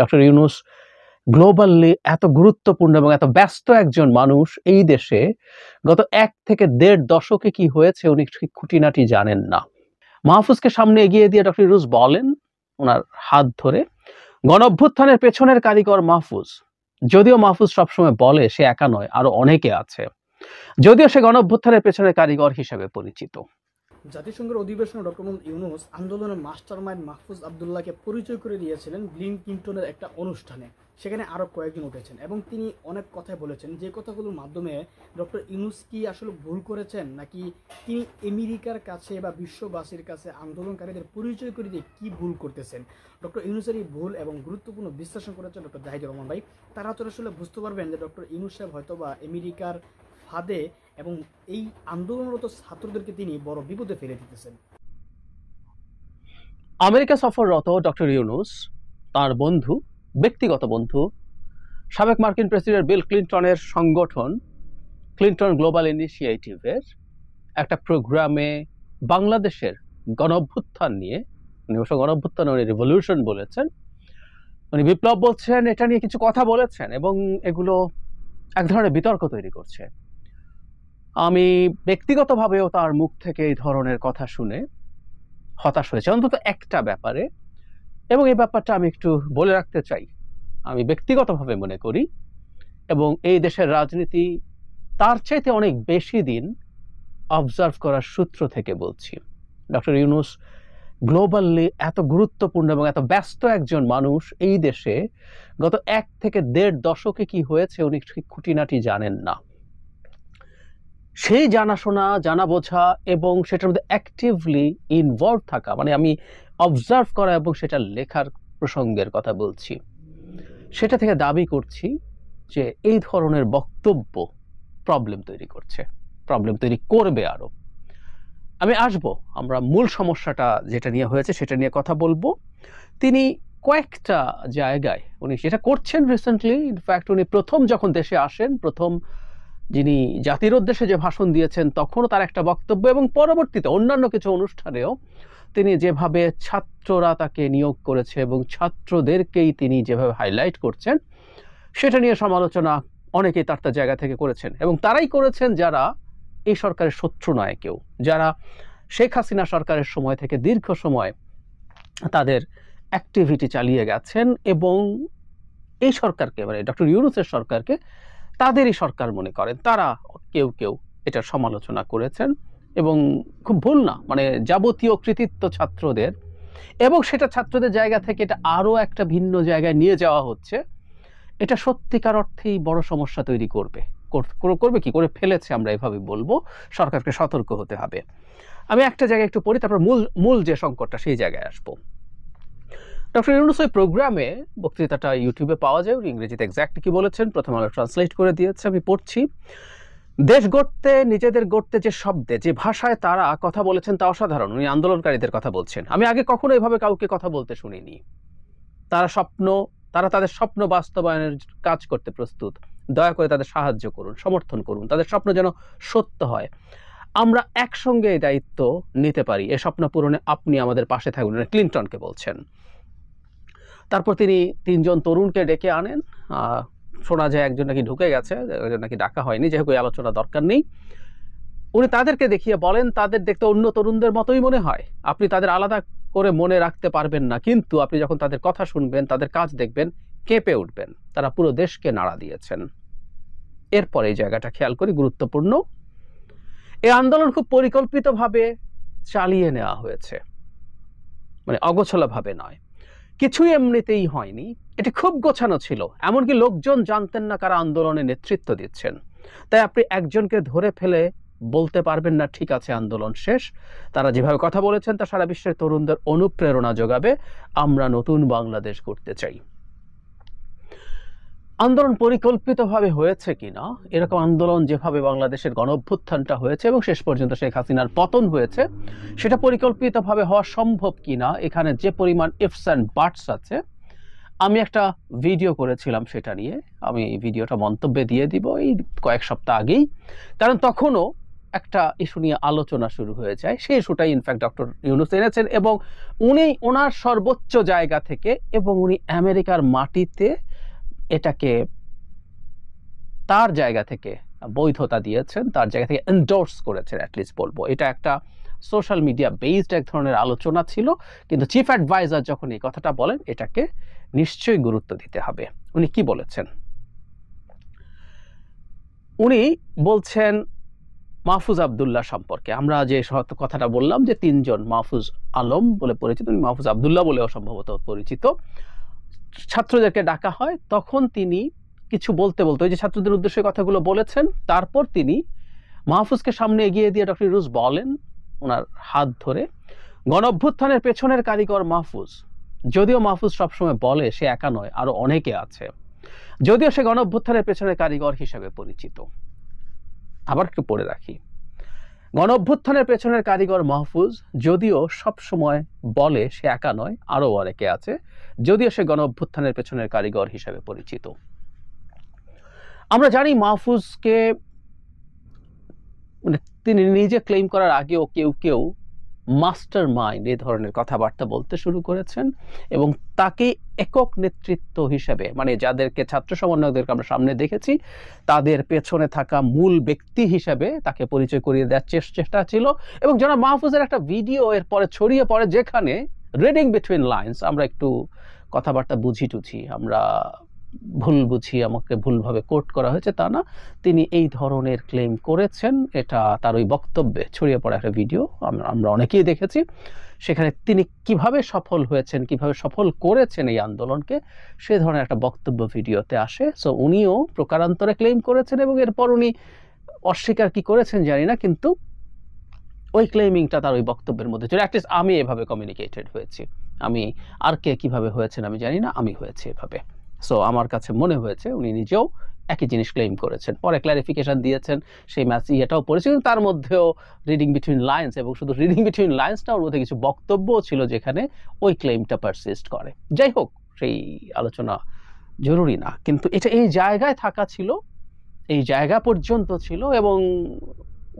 doctor Yunus globally এত গুরুত্বপূর্ণ এবং এত ব্যস্ত একজন মানুষ এই দেশে গত এক থেকে দেড় দশকে কি হয়েছে উনি খুঁটিনাটি জানেন না মাহফুজকে সামনে এগিয়ে দিয়ে ডক্টর ইউনুস বলেন ওনার হাত ধরে গণঅভ্যুত্থানের পেছনের কারিগর মাহফুজ যদিও মাহফুজ সবসময় বলে সে একা নয় আরো অনেকে আছে যদিও সে গণঅভ্যুত্থানের পেছনের কারিগর হিসেবে পরিচিত জাতিসংঘের অধিবেশনে ডক্টর ইউনুস আন্দোলনের মাস্টার মাইন্ড মাহফুজ আবদুল্লাহকে পরিচয় করে দিয়েছিলেন ব্লিন কিংটনের একটা অনুষ্ঠানে সেখানে আরও কয়েকজন উঠেছেন এবং তিনি অনেক কথাই বলেছেন যে কথাগুলোর মাধ্যমে ডক্টর ইউনুস কি আসলে ভুল করেছেন নাকি তিনি আমেরিকার কাছে বা বিশ্ববাসীর কাছে আন্দোলনকারীদের পরিচয় করে দিয়ে কী ভুল করতেছেন ডক্টর ইউনুসের এই ভুল এবং গুরুত্বপূর্ণ বিশ্লেষণ করেছেন ডক্টর জাহিদুর রহমান ভাই তারা তো আসলে বুঝতে পারবেন যে ডক্টর ইউনুস সাহেব হয়তো বা আমেরিকার ফাঁদে এবং এই আন্দোলনরত ছাত্রদেরকে তিনি বড় বিপদে ফেলে দিতেছেন আমেরিকা সফররত ডক্টর ইউনুস তার বন্ধু ব্যক্তিগত বন্ধু সাবেক মার্কিন প্রেসিডেন্ট বিল ক্লিন্টনের সংগঠন ক্লিন্টন গ্লোবাল ইনিশিয়েটিভের একটা প্রোগ্রামে বাংলাদেশের গণভ্যুত্থান নিয়ে উনি অবশ্য গণভ্যুত্থান উনি রিভলিউশন বলেছেন উনি বিপ্লব বলছেন এটা নিয়ে কিছু কথা বলেছেন এবং এগুলো এক ধরনের বিতর্ক তৈরি করছে আমি ব্যক্তিগতভাবেও তার মুখ থেকে এই ধরনের কথা শুনে হতাশ হয়েছে অন্তত একটা ব্যাপারে এবং এই ব্যাপারটা আমি একটু বলে রাখতে চাই আমি ব্যক্তিগতভাবে মনে করি এবং এই দেশের রাজনীতি তার চাইতে অনেক বেশি দিন অবজার্ভ করার সূত্র থেকে বলছি ডক্টর ইউনুস গ্লোবালি এত গুরুত্বপূর্ণ এবং এত ব্যস্ত একজন মানুষ এই দেশে গত এক থেকে দেড় দশকে কি হয়েছে উনি খুঁটিনাটি জানেন না সেই জানাশোনা জানা বোঝা এবং সেটার মধ্যে অ্যাক্টিভলি ইনভলভ থাকা মানে আমি অবজার্ভ করা এবং সেটা লেখার প্রসঙ্গের কথা বলছি সেটা থেকে দাবি করছি যে এই ধরনের বক্তব্য প্রবলেম তৈরি করছে প্রবলেম তৈরি করবে আরও আমি আসব আমরা মূল সমস্যাটা যেটা নিয়ে হয়েছে সেটা নিয়ে কথা বলবো তিনি কয়েকটা জায়গায় উনি সেটা করছেন রিসেন্টলি ইনফ্যাক্ট উনি প্রথম যখন দেশে আসেন প্রথম যিনি জাতির উদ্দেশ্যে যে ভাষণ দিয়েছেন তখনও তার একটা বক্তব্য এবং পরবর্তীতে অন্যান্য কিছু অনুষ্ঠানেও তিনি যেভাবে ছাত্ররা তাকে নিয়োগ করেছে এবং ছাত্রদেরকেই তিনি যেভাবে হাইলাইট করছেন সেটা নিয়ে সমালোচনা অনেকেই তার তার জায়গা থেকে করেছেন এবং তারাই করেছেন যারা এই সরকারের শত্রু নয় কেউ যারা শেখ হাসিনা সরকারের সময় থেকে দীর্ঘ সময় তাদের অ্যাক্টিভিটি চালিয়ে গেছেন এবং এই সরকারকে মানে ডক্টর ইউনুসের সরকারকে তাদেরই সরকার মনে করেন তারা কেউ কেউ এটা সমালোচনা করেছেন এবং খুব ভুল না মানে যাবতীয় কৃতিত্ব ছাত্রদের এবং সেটা ছাত্রদের জায়গা থেকে এটা আরও একটা ভিন্ন জায়গায় নিয়ে যাওয়া হচ্ছে এটা সত্যিকার অর্থেই বড় সমস্যা তৈরি করবে করবে কি করে ফেলেছে আমরা এভাবে বলবো সরকারকে সতর্ক হতে হবে আমি একটা জায়গায় একটু পড়ি তারপর মূল মূল যে সংকটটা সেই জায়গায় আসবো ডক্টর ইউনুস ওই প্রোগ্রামে বক্তৃতাটা ইউটিউবে পাওয়া যায় ইংরেজিতে এক্স্যাক্ট কি বলেছেন প্রথম আলো ট্রান্সলেট করে দিয়েছে আমি পড়ছি দেশ গড়তে নিজেদের গড়তে যে শব্দে যে ভাষায় তারা কথা বলেছেন তা অসাধারণ উনি আন্দোলনকারীদের কথা বলছেন আমি আগে কখনো এভাবে কাউকে কথা বলতে শুনিনি তারা স্বপ্ন তারা তাদের স্বপ্ন বাস্তবায়নের কাজ করতে প্রস্তুত দয়া করে তাদের সাহায্য করুন সমর্থন করুন তাদের স্বপ্ন যেন সত্য হয় আমরা একসঙ্গে এই দায়িত্ব নিতে পারি এ স্বপ্ন পূরণে আপনি আমাদের পাশে থাকুন ক্লিন্টনকে বলছেন তারপর তিনি তিনজন তরুণকে ডেকে আনেন শোনা যায় একজন নাকি ঢুকে গেছে একজন নাকি ডাকা হয়নি যেহেতু আলোচনা দরকার নেই উনি তাদেরকে দেখিয়ে বলেন তাদের দেখতে অন্য তরুণদের মতোই মনে হয় আপনি তাদের আলাদা করে মনে রাখতে পারবেন না কিন্তু আপনি যখন তাদের কথা শুনবেন তাদের কাজ দেখবেন কেঁপে উঠবেন তারা পুরো দেশকে নাড়া দিয়েছেন এরপর এই জায়গাটা খেয়াল করি গুরুত্বপূর্ণ এই আন্দোলন খুব পরিকল্পিতভাবে চালিয়ে নেওয়া হয়েছে মানে অগোছলাভাবে নয় কিছুই এমনিতেই হয়নি এটি খুব গোছানো ছিল এমনকি লোকজন জানতেন না কারা আন্দোলনে নেতৃত্ব দিচ্ছেন তাই আপনি একজনকে ধরে ফেলে বলতে পারবেন না ঠিক আছে আন্দোলন শেষ তারা যেভাবে কথা বলেছেন তা সারা বিশ্বের তরুণদের অনুপ্রেরণা যোগাবে আমরা নতুন বাংলাদেশ করতে চাই আন্দোলন পরিকল্পিতভাবে হয়েছে কিনা এরকম আন্দোলন যেভাবে বাংলাদেশের গণভ্যুত্থানটা হয়েছে এবং শেষ পর্যন্ত শেখ হাসিনার পতন হয়েছে সেটা পরিকল্পিতভাবে হওয়া সম্ভব কিনা এখানে যে পরিমাণ এফস অ্যান্ড বার্টস আছে আমি একটা ভিডিও করেছিলাম সেটা নিয়ে আমি এই ভিডিওটা মন্তব্যে দিয়ে দিব এই কয়েক সপ্তাহ আগেই কারণ তখনও একটা ইস্যু নিয়ে আলোচনা শুরু হয়ে যায় সেই ইস্যুটাই ইনফ্যাক্ট ডক্টর ইউনুস এনেছেন এবং উনি ওনার সর্বোচ্চ জায়গা থেকে এবং উনি আমেরিকার মাটিতে এটাকে তার জায়গা থেকে বৈধতা দিয়েছেন তার জায়গা থেকে এন্ডোর্স করেছেন অ্যাটলিস্ট বলবো এটা একটা সোশ্যাল মিডিয়া বেসড এক ধরনের আলোচনা ছিল কিন্তু চিফ অ্যাডভাইজার যখন এই কথাটা বলেন এটাকে নিশ্চয়ই গুরুত্ব দিতে হবে উনি কি বলেছেন উনি বলছেন মাহফুজ আবদুল্লাহ সম্পর্কে আমরা যে কথাটা বললাম যে তিনজন মাহফুজ আলম বলে পরিচিত উনি মাহফুজ আবদুল্লাহ বলেও সম্ভবত পরিচিত ছাত্রদেরকে ডাকা হয় তখন তিনি কিছু বলতে বলতে ওই যে ছাত্রদের উদ্দেশ্যে কথাগুলো বলেছেন তারপর তিনি মাহফুজকে সামনে এগিয়ে দিয়ে ডক্টর ইরুজ বলেন ওনার হাত ধরে গণভ্যুত্থানের পেছনের কারিগর মাহফুজ যদিও মাহফুজ সবসময় বলে সে একা নয় আরও অনেকে আছে যদিও সে গণভ্যুত্থানের পেছনের কারিগর হিসেবে পরিচিত আবার একটু পড়ে রাখি গণঅভ্যুত্থানের পেছনের কারিগর মাহফুজ যদিও সবসময় বলে সে একা নয় আরও অনেকে আছে যদিও সে গণঅভ্যুত্থানের পেছনের কারিগর হিসাবে পরিচিত আমরা জানি মাহফুজকে মানে তিনি নিজে ক্লেম করার আগেও কেউ কেউ মাস্টার মাইন্ড এই ধরনের কথাবার্তা বলতে শুরু করেছেন এবং তাকে একক নেতৃত্ব হিসেবে মানে যাদেরকে ছাত্র সমন্বয়কদেরকে আমরা সামনে দেখেছি তাদের পেছনে থাকা মূল ব্যক্তি হিসেবে তাকে পরিচয় করিয়ে দেওয়ার চেষ্টা ছিল এবং যারা মাহফুজের একটা ভিডিও এর পরে ছড়িয়ে পড়ে যেখানে রিডিং বিটুইন লাইন্স আমরা একটু কথাবার্তা বুঝি টুঝি আমরা ভুল বুঝিয়ে আমাকে ভুলভাবে কোর্ট করা হয়েছে তা না তিনি এই ধরনের ক্লেম করেছেন এটা তার ওই বক্তব্যে ছড়িয়ে পড়া একটা ভিডিও আমরা অনেকেই দেখেছি সেখানে তিনি কিভাবে সফল হয়েছেন কিভাবে সফল করেছেন এই আন্দোলনকে সে ধরনের একটা বক্তব্য ভিডিওতে আসে সো উনিও প্রকারান্তরে ক্লেম করেছেন এবং এরপর উনি অস্বীকার কি করেছেন জানি না কিন্তু ওই ক্লেমিংটা তার ওই বক্তব্যের মধ্যে ছিল অ্যাটলিস্ট আমি এভাবে কমিউনিকেটেড হয়েছি আমি আর কে কীভাবে হয়েছেন আমি জানি না আমি হয়েছি এভাবে সো আমার কাছে মনে হয়েছে উনি নিজেও একই জিনিস ক্লেম করেছেন পরে ক্লারিফিকেশান দিয়েছেন সেই ম্যাচ ইয়েটাও পড়েছে কিন্তু তার মধ্যেও রিডিং বিটুইন লাইন্স এবং শুধু রিডিং বিটুইন লাইন্সটা ওর মধ্যে কিছু বক্তব্যও ছিল যেখানে ওই ক্লেমটা পারসিস্ট করে যাই হোক সেই আলোচনা জরুরি না কিন্তু এটা এই জায়গায় থাকা ছিল এই জায়গা পর্যন্ত ছিল এবং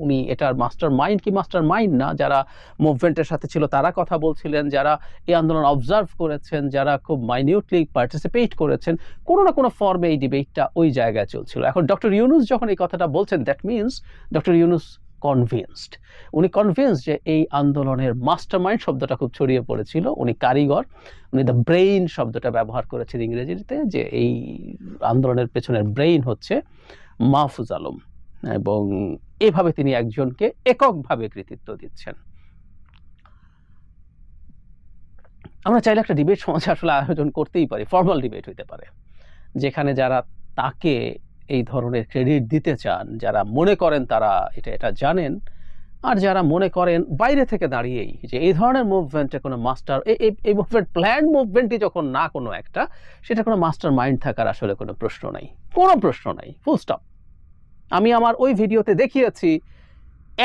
উনি এটার মাস্টার মাইন্ড কি মাস্টার মাইন্ড না যারা মুভমেন্টের সাথে ছিল তারা কথা বলছিলেন যারা এই আন্দোলন অবজার্ভ করেছেন যারা খুব মাইনিউটলি পার্টিসিপেট করেছেন কোনো না কোনো ফর্মে এই ডিবেটটা ওই জায়গায় চলছিল এখন ডক্টর ইউনুস যখন এই কথাটা বলছেন that means doctor Yunus convinced উনি কনভিন্স যে এই আন্দোলনের মাস্টার মাইন্ড শব্দটা খুব ছড়িয়ে পড়েছিল উনি কারিগর উনি দ্য ব্রেইন শব্দটা ব্যবহার করেছেন ইংরেজিতে যে এই আন্দোলনের পেছনের ব্রেইন হচ্ছে মাহফুজ আলম এবং এভাবে তিনি একজনকে এককভাবে কৃতিত্ব দিচ্ছেন আমরা চাইলে একটা ডিবেট সমাজে আসলে আয়োজন করতেই পারি ফর্মাল ডিবেট হইতে পারে যেখানে যারা তাকে এই ধরনের ক্রেডিট দিতে চান যারা মনে করেন তারা এটা এটা জানেন আর যারা মনে করেন বাইরে থেকে দাঁড়িয়েই যে এই ধরনের মুভমেন্টে কোনো মাস্টার এই মুভমেন্ট প্ল্যান মুভমেন্টই যখন না কোনো একটা সেটা কোনো মাস্টার মাইন্ড থাকার আসলে কোনো প্রশ্ন নাই কোনো প্রশ্ন নাই ফুল স্টপ আমি আমার ওই ভিডিওতে দেখিয়েছি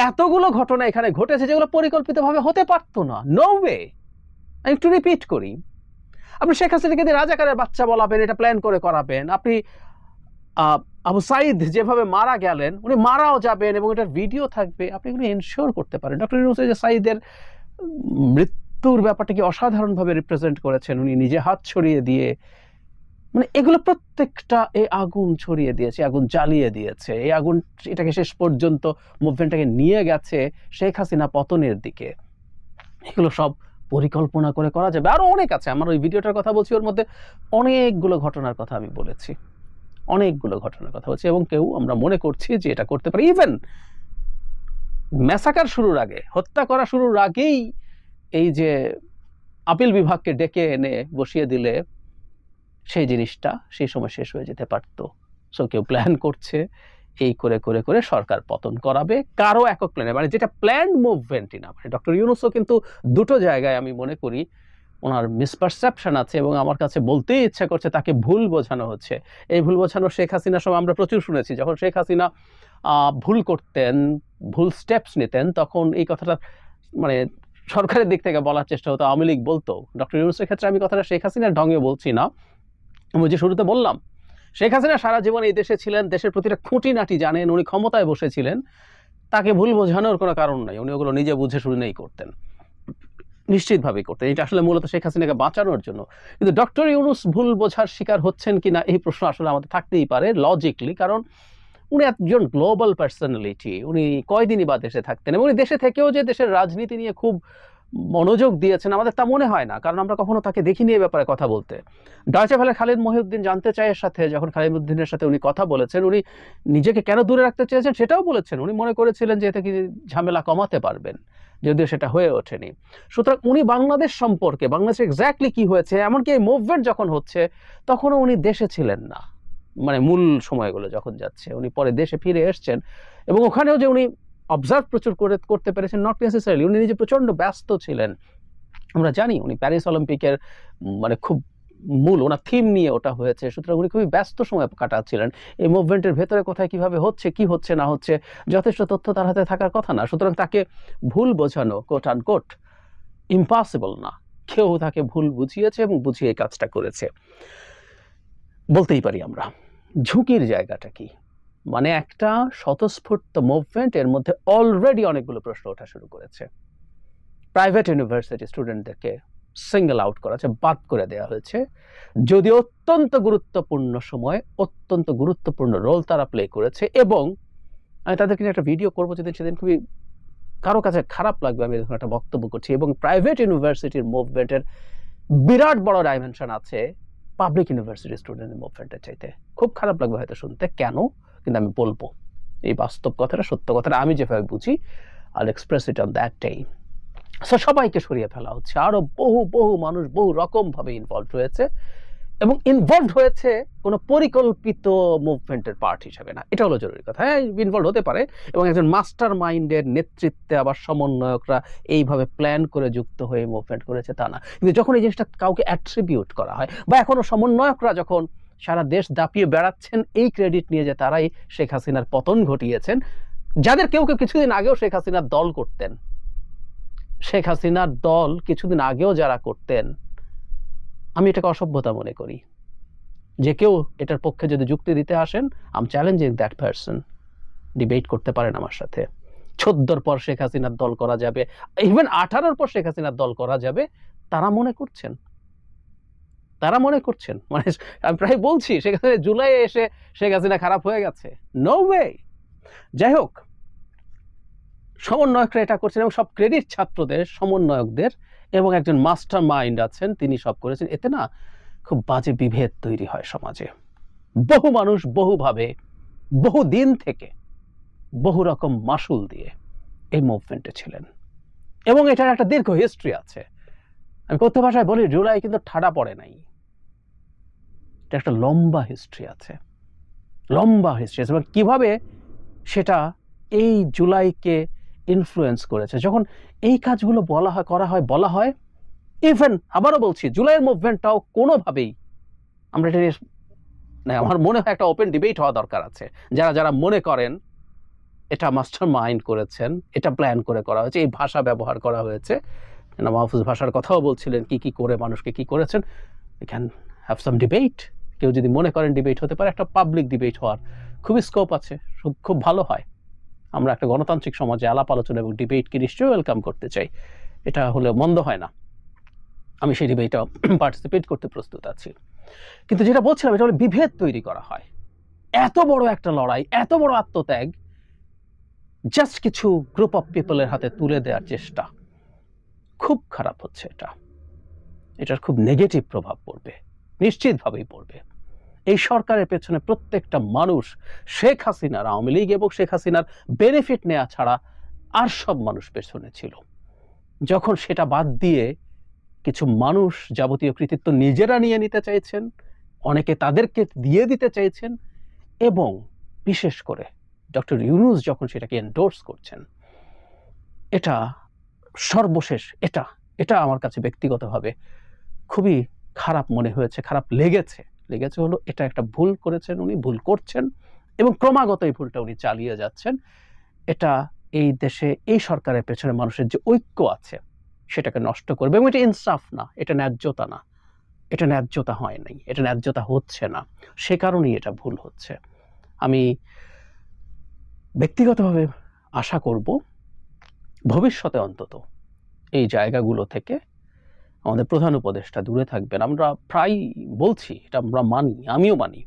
এতগুলো ঘটনা এখানে ঘটেছে যেগুলো পরিকল্পিতভাবে হতে পারতো না নো ওয়ে আমি একটু রিপিট করি আপনি শেখ হাসিনাকে দিয়ে রাজাকারের বাচ্চা বলাবেন এটা প্ল্যান করে করাবেন আপনি আবু সাইদ যেভাবে মারা গেলেন উনি মারাও যাবেন এবং এটার ভিডিও থাকবে আপনি এগুলো এনশিওর করতে পারেন ডক্টর ইউনুস সাইদের মৃত্যুর ব্যাপারটাকে অসাধারণভাবে রিপ্রেজেন্ট করেছেন উনি নিজে হাত ছড়িয়ে দিয়ে মানে এগুলো প্রত্যেকটা এই আগুন ছড়িয়ে দিয়েছে আগুন জ্বালিয়ে দিয়েছে এই আগুন এটাকে শেষ পর্যন্ত মুভমেন্টটাকে নিয়ে গেছে শেখ হাসিনা পতনের দিকে এগুলো সব পরিকল্পনা করে করা যাবে আরও অনেক আছে আমার ওই ভিডিওটার কথা বলছি ওর মধ্যে অনেকগুলো ঘটনার কথা আমি বলেছি অনেকগুলো ঘটনার কথা বলছি এবং কেউ আমরা মনে করছি যে এটা করতে পারি ইভেন ম্যাসাকার শুরুর আগে হত্যা করা শুরুর আগেই এই যে আপিল বিভাগকে ডেকে এনে বসিয়ে দিলে সেই জিনিসটা সেই সময় শেষ হয়ে যেতে পারতো সো কেউ প্ল্যান করছে এই করে করে করে সরকার পতন করাবে কারো একক প্ল্যানে মানে যেটা প্ল্যান মুভমেন্টই না মানে ডক্টর ইউনুসও কিন্তু দুটো জায়গায় আমি মনে করি ওনার মিসপারসেপশন আছে এবং আমার কাছে বলতেই ইচ্ছা করছে তাকে ভুল বোঝানো হচ্ছে এই ভুল বোঝানো শেখ হাসিনার সময় আমরা প্রচুর শুনেছি যখন শেখ হাসিনা ভুল করতেন ভুল স্টেপস নিতেন তখন এই কথাটা মানে সরকারের দিক থেকে বলার চেষ্টা হতো আওয়ামী লীগ বলতো ডক্টর ইউনুসের ক্ষেত্রে আমি কথাটা শেখ হাসিনার ঢঙ্গে বলছি না আমি যে শুরুতে বললাম শেখ হাসিনা সারা জীবন এই দেশে ছিলেন দেশের প্রতিটা খুঁটিনাটি জানেন উনি ক্ষমতায় বসেছিলেন তাকে ভুল বোঝানোর কোনো কারণ নাই উনি ওগুলো নিজে বুঝে শুনেই করতেন নিশ্চিতভাবেই করতেন এটা আসলে মূলত শেখ হাসিনাকে বাঁচানোর জন্য কিন্তু ডক্টর ইউনুস ভুল বোঝার শিকার হচ্ছেন কি না এই প্রশ্ন আসলে আমাদের থাকতেই পারে লজিকলি কারণ উনি একজন গ্লোবাল পার্সোনালিটি উনি কয়দিনই বা দেশে থাকতেন এবং উনি দেশে থেকেও যে দেশের রাজনীতি নিয়ে খুব মনোযোগ দিয়েছেন আমাদের তা মনে হয় না কারণ আমরা কখনো তাকে দেখিনি এ ব্যাপারে কথা বলতে ডাচে ফেলে খালিদ মহিউদ্দিন জানতে এর সাথে যখন খালিদ উদ্দিনের সাথে উনি কথা বলেছেন উনি নিজেকে কেন দূরে রাখতে চেয়েছেন সেটাও বলেছেন উনি মনে করেছিলেন যে এতে কি ঝামেলা কমাতে পারবেন যদিও সেটা হয়ে ওঠেনি সুতরাং উনি বাংলাদেশ সম্পর্কে বাংলাদেশে এক্স্যাক্টলি কি হয়েছে এমনকি এই মুভমেন্ট যখন হচ্ছে তখনও উনি দেশে ছিলেন না মানে মূল সময়গুলো যখন যাচ্ছে উনি পরে দেশে ফিরে এসছেন এবং ওখানেও যে উনি অবজার্ভ প্রচুর করে করতে পেরেছেন নট নেসেসারিলি উনি নিজে প্রচণ্ড ব্যস্ত ছিলেন আমরা জানি উনি প্যারিস অলিম্পিকের মানে খুব মূল ওনার থিম নিয়ে ওটা হয়েছে সুতরাং উনি খুবই ব্যস্ত সময় কাটাচ্ছিলেন এই মুভমেন্টের ভেতরে কোথায় কিভাবে হচ্ছে কি হচ্ছে না হচ্ছে যথেষ্ট তথ্য তার হাতে থাকার কথা না সুতরাং তাকে ভুল বোঝানো কোট অ্যান্ড কোট ইম্পসিবল না কেউ তাকে ভুল বুঝিয়েছে এবং বুঝিয়ে এই কাজটা করেছে বলতেই পারি আমরা ঝুঁকির জায়গাটা কি মানে একটা স্বতঃস্ফূর্ত মুভমেন্ট এর মধ্যে অলরেডি অনেকগুলো প্রশ্ন ওঠা শুরু করেছে প্রাইভেট ইউনিভার্সিটি স্টুডেন্টদেরকে সিঙ্গেল আউট করা হয়েছে বাদ করে দেওয়া হয়েছে যদিও অত্যন্ত গুরুত্বপূর্ণ সময় অত্যন্ত গুরুত্বপূর্ণ রোল তারা প্লে করেছে এবং আমি তাদেরকে নিয়ে একটা ভিডিও করবো যেদিন সেদিন খুবই কারো কাছে খারাপ লাগবে আমি এরকম একটা বক্তব্য করছি এবং প্রাইভেট ইউনিভার্সিটির মুভমেন্টের বিরাট বড় ডাইমেনশন আছে পাবলিক ইউনিভার্সিটি স্টুডেন্ট মুভমেন্টের চাইতে খুব খারাপ লাগবে হয়তো শুনতে কেন কিন্তু আমি বলবো এই বাস্তব কথাটা সত্য কথাটা আমি যেভাবে বুঝি আর express it on that time so সবাইকে সরিয়ে ফেলা হচ্ছে আরও বহু বহু মানুষ বহু রকমভাবে ইনভলভ হয়েছে এবং ইনভলভ হয়েছে কোনো পরিকল্পিত মুভমেন্টের পার্ট হিসাবে না এটা হলো জরুরি কথা হ্যাঁ ইনভলভ হতে পারে এবং একজন মাস্টার মাইন্ডের নেতৃত্বে আবার সমন্বয়করা এইভাবে প্ল্যান করে যুক্ত হয়ে মুভমেন্ট করেছে তা না কিন্তু যখন এই জিনিসটা কাউকে অ্যাট্রিবিউট করা হয় বা এখনও সমন্বয়করা যখন সারা দেশ দাপিয়ে বেড়াচ্ছেন এই ক্রেডিট নিয়ে যে তারাই শেখ হাসিনার পতন ঘটিয়েছেন যাদের কেউ কেউ কিছুদিন আগেও শেখ হাসিনার দল করতেন শেখ হাসিনার দল কিছুদিন আগেও যারা করতেন আমি এটাকে অসভ্যতা মনে করি যে কেউ এটার পক্ষে যদি যুক্তি দিতে আসেন I'm challenging that person debate করতে পারেন আমার সাথে চোদ্দোর পর শেখ হাসিনার দল করা যাবে ইভেন আঠারোর পর শেখ হাসিনার দল করা যাবে তারা মনে করছেন তারা মনে করছেন মানে আমি প্রায় বলছি সেখানে জুলাই এসে শেখ হাসিনা খারাপ হয়ে গেছে নো ওয়ে যাই হোক সমন্বয়করা এটা করছেন এবং সব ক্রেডিট ছাত্রদের সমন্বয়কদের এবং একজন মাস্টার মাইন্ড আছেন তিনি সব করেছেন এতে না খুব বাজে বিভেদ তৈরি হয় সমাজে বহু মানুষ বহুভাবে বহু দিন থেকে বহু রকম মাসুল দিয়ে এই মুভমেন্টে ছিলেন এবং এটার একটা দীর্ঘ হিস্ট্রি আছে আমি কথ্য ভাষায় বলি জুলাই কিন্তু ঠাডা পড়ে নাই এটা একটা লম্বা হিস্ট্রি আছে লম্বা হিস্ট্রি আছে এবার কীভাবে সেটা এই জুলাইকে ইনফ্লুয়েন্স করেছে যখন এই কাজগুলো বলা হয় করা হয় বলা হয় ইভেন আবারও বলছি জুলাইয়ের মুভমেন্টটাও কোনোভাবেই আমরা এটা নিয়ে মানে আমার মনে হয় একটা ওপেন ডিবেট হওয়া দরকার আছে যারা যারা মনে করেন এটা মাস্টার মাইন্ড করেছেন এটা প্ল্যান করে করা হয়েছে এই ভাষা ব্যবহার করা হয়েছে মাহফুজ ভাষার কথাও বলছিলেন কি কি করে মানুষকে কি করেছেন we can have some debate কেউ যদি মনে করেন ডিবেট হতে পারে একটা পাবলিক ডিবেট হওয়ার খুবই স্কোপ আছে খুব ভালো হয় আমরা একটা গণতান্ত্রিক সমাজে আলাপ আলোচনা এবং ডিবেটকে নিশ্চয়ই ওয়েলকাম করতে চাই এটা হলে মন্দ হয় না আমি সেই ডিবেটটা পার্টিসিপেট করতে প্রস্তুত আছি কিন্তু যেটা বলছিলাম এটা হলে বিভেদ তৈরি করা হয় এত বড় একটা লড়াই এত বড় আত্মত্যাগ জাস্ট কিছু গ্রুপ অফ পিপলের হাতে তুলে দেওয়ার চেষ্টা খুব খারাপ হচ্ছে এটা এটার খুব নেগেটিভ প্রভাব পড়বে নিশ্চিতভাবেই পড়বে এই সরকারের পেছনে প্রত্যেকটা মানুষ শেখ হাসিনার আওয়ামী লীগ এবং শেখ হাসিনার বেনিফিট নেওয়া ছাড়া আর সব মানুষ পেছনে ছিল যখন সেটা বাদ দিয়ে কিছু মানুষ যাবতীয় কৃতিত্ব নিজেরা নিয়ে নিতে চাইছেন অনেকে তাদেরকে দিয়ে দিতে চাইছেন এবং বিশেষ করে ডক্টর ইউনুস যখন সেটাকে এন্ডোর্স করছেন এটা সর্বশেষ এটা এটা আমার কাছে ব্যক্তিগতভাবে খুবই খারাপ মনে হয়েছে খারাপ লেগেছে লেগেছে হলো এটা একটা ভুল করেছেন উনি ভুল করছেন এবং ক্রমাগত এই ভুলটা উনি চালিয়ে যাচ্ছেন এটা এই দেশে এই সরকারের পেছনে মানুষের যে ঐক্য আছে সেটাকে নষ্ট করবে এবং এটা ইনসাফ না এটা ন্যায্যতা না এটা ন্যায্যতা হয় নাই এটা ন্যায্যতা হচ্ছে না সে কারণেই এটা ভুল হচ্ছে আমি ব্যক্তিগতভাবে আশা করব ভবিষ্যতে অন্তত এই জায়গাগুলো থেকে আমাদের প্রধান উপদেষ্টা দূরে থাকবেন আমরা প্রায় বলছি এটা আমরা মানি আমিও মানি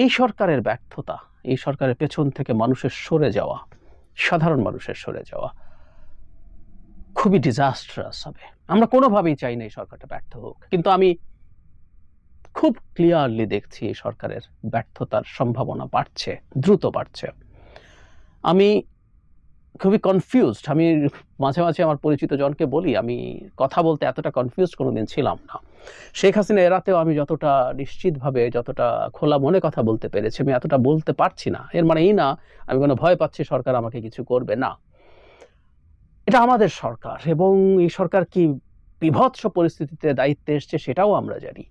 এই সরকারের ব্যর্থতা এই সরকারের পেছন থেকে মানুষের সরে যাওয়া সাধারণ মানুষের সরে যাওয়া খুবই ডিজাস্টারাস হবে আমরা কোনোভাবেই চাই না এই সরকারটা ব্যর্থ হোক কিন্তু আমি খুব ক্লিয়ারলি দেখছি এই সরকারের ব্যর্থতার সম্ভাবনা বাড়ছে দ্রুত বাড়ছে আমি খুবই কনফিউজড আমি মাঝে মাঝে আমার পরিচিত জনকে বলি আমি কথা বলতে এতটা কনফিউজ কোনোদিন ছিলাম না শেখ হাসিনা এরাতেও আমি যতটা নিশ্চিতভাবে যতটা খোলা মনে কথা বলতে পেরেছি আমি এতটা বলতে পারছি না এর মানে এই না আমি কোনো ভয় পাচ্ছি সরকার আমাকে কিছু করবে না এটা আমাদের সরকার এবং এই সরকার কি বিভৎস পরিস্থিতিতে দায়িত্বে এসছে সেটাও আমরা জানি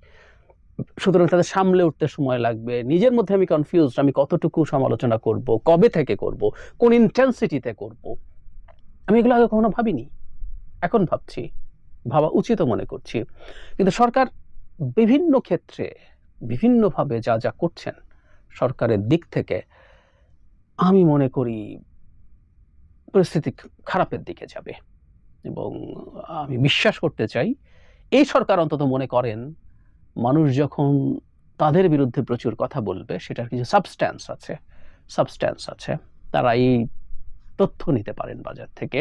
সুতরাং তাদের সামলে উঠতে সময় লাগবে নিজের মধ্যে আমি কনফিউজ আমি কতটুকু সমালোচনা করব কবে থেকে করব কোন ইন্টেন্সিটিতে করব আমি এগুলো আগে কখনো ভাবিনি এখন ভাবছি ভাবা উচিত মনে করছি কিন্তু সরকার বিভিন্ন ক্ষেত্রে বিভিন্নভাবে যা যা করছেন সরকারের দিক থেকে আমি মনে করি পরিস্থিতি খারাপের দিকে যাবে এবং আমি বিশ্বাস করতে চাই এই সরকার অন্তত মনে করেন মানুষ যখন তাদের বিরুদ্ধে প্রচুর কথা বলবে সেটার কিছু সাবস্ট্যান্স আছে সাবস্ট্যান্স আছে তারা এই তথ্য নিতে পারেন বাজার থেকে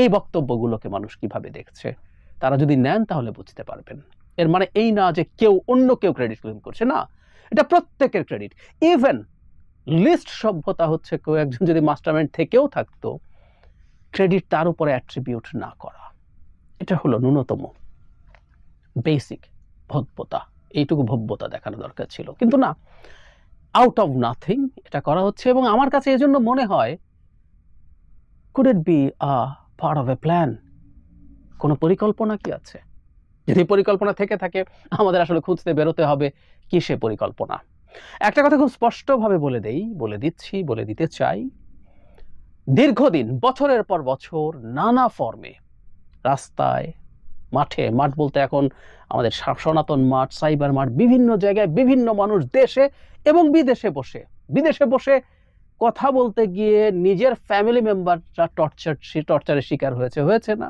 এই বক্তব্যগুলোকে মানুষ কিভাবে দেখছে তারা যদি নেন তাহলে বুঝতে পারবেন এর মানে এই না যে কেউ অন্য কেউ ক্রেডিট ক্লেম করছে না এটা প্রত্যেকের ক্রেডিট ইভেন লিস্ট সভ্যতা হচ্ছে কেউ একজন যদি মাস্টারমাইন্ড থেকেও থাকতো ক্রেডিট তার উপরে অ্যাট্রিবিউট না করা এটা হলো ন্যূনতম বেসিক ভদ্রতা এইটুকু ভব্যতা দেখানো দরকার ছিল কিন্তু না আউট অফ নাথিং এটা করা হচ্ছে এবং আমার কাছে এজন্য মনে হয় could it be a part of a plan কোনো পরিকল্পনা কি আছে যদি পরিকল্পনা থেকে থাকে আমাদের আসলে খুঁজতে বেরোতে হবে কি সে পরিকল্পনা একটা কথা খুব স্পষ্টভাবে বলে দেই বলে দিচ্ছি বলে দিতে চাই দীর্ঘদিন বছরের পর বছর নানা ফর্মে রাস্তায় মাঠে মাঠ বলতে এখন আমাদের সনাতন মাঠ সাইবার মাঠ বিভিন্ন জায়গায় বিভিন্ন মানুষ দেশে এবং বিদেশে বসে বিদেশে বসে কথা বলতে গিয়ে নিজের ফ্যামিলি মেম্বাররা টর্চার টর্চারের শিকার হয়েছে হয়েছে না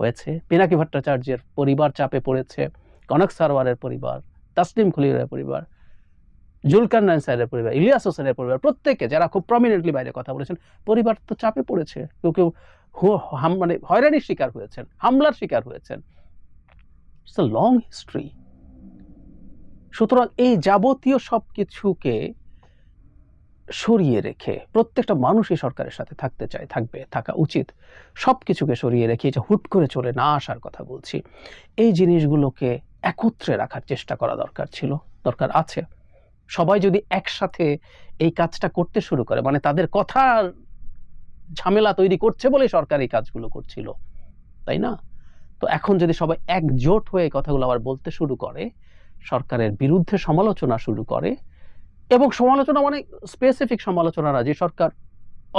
হয়েছে পিনাকি ভট্টাচার্যের পরিবার চাপে পড়েছে কনক সারওয়ারের পরিবার তাসলিম খলিরের পরিবার জুলকার নাইন সাহেবের পরিবার ইলিয়াস হোসেনের পরিবার প্রত্যেকে যারা খুব প্রমিনেন্টলি বাইরে কথা বলেছেন পরিবার তো চাপে পড়েছে কেউ কেউ মানে হয়রানির শিকার হয়েছেন হামলার শিকার হয়েছেন লং হিস্ট্রি সুতরাং এই যাবতীয় সব কিছুকে সরিয়ে রেখে প্রত্যেকটা মানুষই সরকারের সাথে থাকতে চায় থাকবে থাকা উচিত সব কিছুকে সরিয়ে রেখে যে হুট করে চলে না আসার কথা বলছি এই জিনিসগুলোকে একত্রে রাখার চেষ্টা করা দরকার ছিল দরকার আছে সবাই যদি একসাথে এই কাজটা করতে শুরু করে মানে তাদের কথার ঝামেলা তৈরি করছে বলে সরকার এই কাজগুলো করছিল তাই না তো এখন যদি সবাই একজোট হয়ে কথাগুলো আবার বলতে শুরু করে সরকারের বিরুদ্ধে সমালোচনা শুরু করে এবং সমালোচনা মানে স্পেসিফিক সমালোচনা না যে সরকার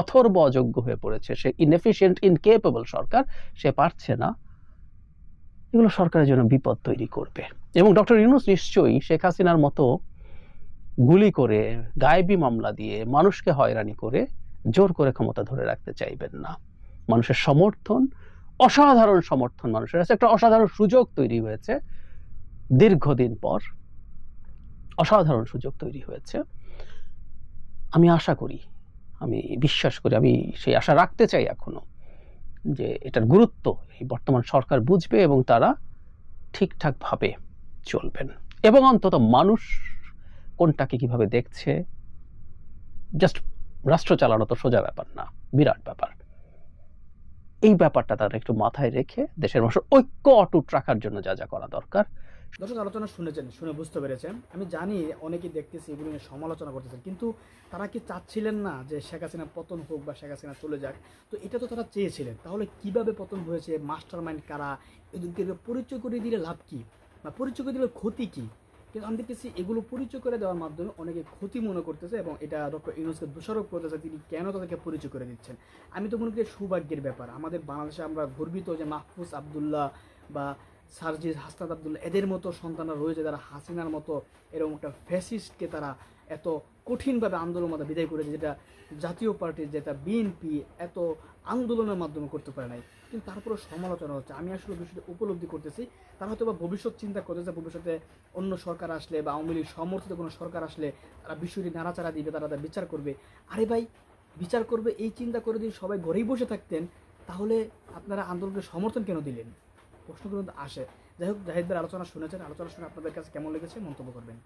অথর্ব অযোগ্য হয়ে পড়েছে সে ইনএফিসিয়েন্ট ইনকেপেবল সরকার সে পারছে না এগুলো সরকারের জন্য বিপদ তৈরি করবে এবং ডক্টর ইউনুস নিশ্চয়ই শেখ হাসিনার মতো গুলি করে গায়েবী মামলা দিয়ে মানুষকে হয়রানি করে জোর করে ক্ষমতা ধরে রাখতে চাইবেন না মানুষের সমর্থন অসাধারণ সমর্থন মানুষের কাছে একটা অসাধারণ সুযোগ তৈরি হয়েছে দীর্ঘদিন পর অসাধারণ সুযোগ তৈরি হয়েছে আমি আশা করি আমি বিশ্বাস করি আমি সেই আশা রাখতে চাই এখনও যে এটার গুরুত্ব এই বর্তমান সরকার বুঝবে এবং তারা ঠিকঠাকভাবে চলবেন এবং অন্তত মানুষ কোনটাকে কিভাবে দেখছে জাস্ট রাষ্ট্র চালানো তো সোজা ব্যাপার না বিরাট ব্যাপার এই ব্যাপারটা তারা একটু মাথায় রেখে দেশের মানুষের ঐক্য অটুট রাখার জন্য যা যা করা দরকার দর্শক আলোচনা শুনেছেন শুনে বুঝতে পেরেছেন আমি জানি অনেকেই দেখতেছি এগুলো নিয়ে সমালোচনা করতেছেন কিন্তু তারা কি চাচ্ছিলেন না যে শেখ হাসিনা পতন হোক বা শেখ হাসিনা চলে যাক তো এটা তো তারা চেয়েছিলেন তাহলে কিভাবে পতন হয়েছে মাস্টার মাইন্ড কারা এদেরকে পরিচয় করে দিলে লাভ কী বা পরিচয় করে দিলে ক্ষতি কী কিন্তু আমি দেখতেছি এগুলো পরিচয় করে দেওয়ার মাধ্যমে অনেকে ক্ষতি মনে করতেছে এবং এটা ডক্টর ইউনুসকে দোষারোপ করতেছে তিনি কেন তাদেরকে পরিচয় করে দিচ্ছেন আমি তো মনে করি সৌভাগ্যের ব্যাপার আমাদের বাংলাদেশে আমরা গর্বিত যে মাহফুজ আবদুল্লাহ বা সার্জিস হাসনাদ আবদুল্লাহ এদের মতো সন্তানরা রয়েছে যারা হাসিনার মতো এরকম একটা ফ্যাসিস্টকে তারা এত কঠিনভাবে আন্দোলন মাধ্যমে বিদায় করেছে যেটা জাতীয় পার্টির যেটা বিএনপি এত আন্দোলনের মাধ্যমে করতে পারে নাই কিন্তু তারপরে সমালোচনা হচ্ছে আমি আসলে বিষয়টি উপলব্ধি করতেছি তারা হয়তো বা ভবিষ্যৎ চিন্তা করতেছে ভবিষ্যতে অন্য সরকার আসলে বা আওয়ামী লীগ সমর্থিত কোনো সরকার আসলে তারা বিষয়টি নাড়াচাড়া দিবে তারা তার বিচার করবে আরে ভাই বিচার করবে এই চিন্তা করে যদি সবাই ঘরেই বসে থাকতেন তাহলে আপনারা আন্দোলনকে সমর্থন কেন দিলেন প্রশ্ন কিন্তু আসে যাই হোক জাহিদদের আলোচনা শুনেছেন আলোচনা শুনে আপনাদের কাছে কেমন লেগেছে মন্তব্য করবেন